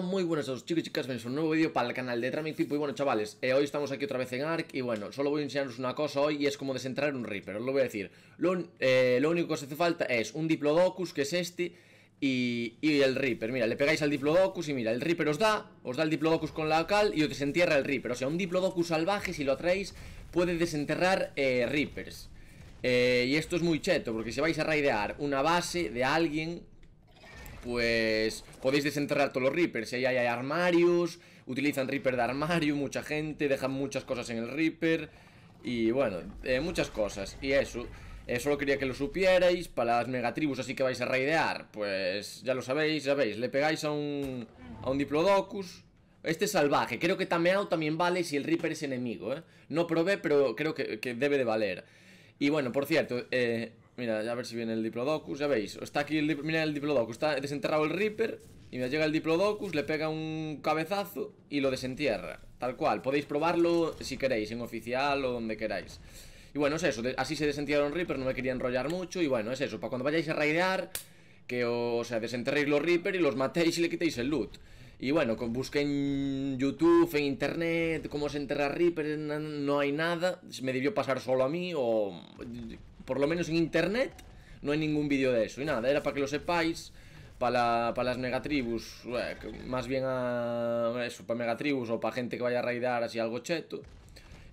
muy buenas a todos chicos y chicas, bienvenidos a un nuevo vídeo para el canal de Tramic People Y bueno chavales, eh, hoy estamos aquí otra vez en ARK y bueno, solo voy a enseñaros una cosa hoy y es como desenterrar un Reaper, os lo voy a decir eh, lo, único que os hace falta es un Diplodocus, que es este y, y, el Reaper, mira, le pegáis al Diplodocus y mira, el Reaper os da, os da el Diplodocus con la cal y os desentierra el Reaper O sea, un Diplodocus salvaje, si lo traéis, puede desenterrar eh, Reapers eh, Y esto es muy cheto, porque si vais a raidear una base de alguien pues podéis desenterrar todos los Reapers. ahí hay armarios, utilizan Reaper de armario, mucha gente, dejan muchas cosas en el Reaper. Y bueno, eh, muchas cosas. Y eso, eh, solo quería que lo supierais. Para las megatribus así que vais a raidear, pues ya lo sabéis, ya veis. Le pegáis a un, a un Diplodocus. Este salvaje, creo que tameado también vale si el Reaper es enemigo, ¿eh? No probé, pero creo que, que debe de valer. Y bueno, por cierto, eh, Mira, a ver si viene el Diplodocus, ya veis Está aquí, el, Diplodocus, está desenterrado el Reaper Y me llega el Diplodocus, le pega un cabezazo y lo desentierra Tal cual, podéis probarlo si queréis, en oficial o donde queráis Y bueno, es eso, así se desentierra un Reaper, no me quería enrollar mucho Y bueno, es eso, para cuando vayáis a raidear Que, os desenterréis los Reaper y los matéis y le quitéis el loot y bueno, busqué en YouTube, en internet, cómo se enterra Reaper, no hay nada. Me debió pasar solo a mí, o por lo menos en internet no hay ningún vídeo de eso. Y nada, era para que lo sepáis, para, para las megatribus, eh, más bien a para megatribus o para gente que vaya a raidar así algo cheto.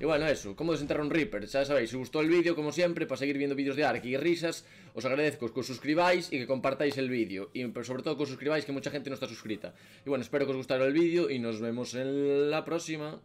Y bueno, eso, cómo desenterrar un Reaper, ya sabéis, si gustó el vídeo, como siempre, para seguir viendo vídeos de Ark y risas, os agradezco que os suscribáis y que compartáis el vídeo, y sobre todo que os suscribáis, que mucha gente no está suscrita. Y bueno, espero que os gustara el vídeo y nos vemos en la próxima.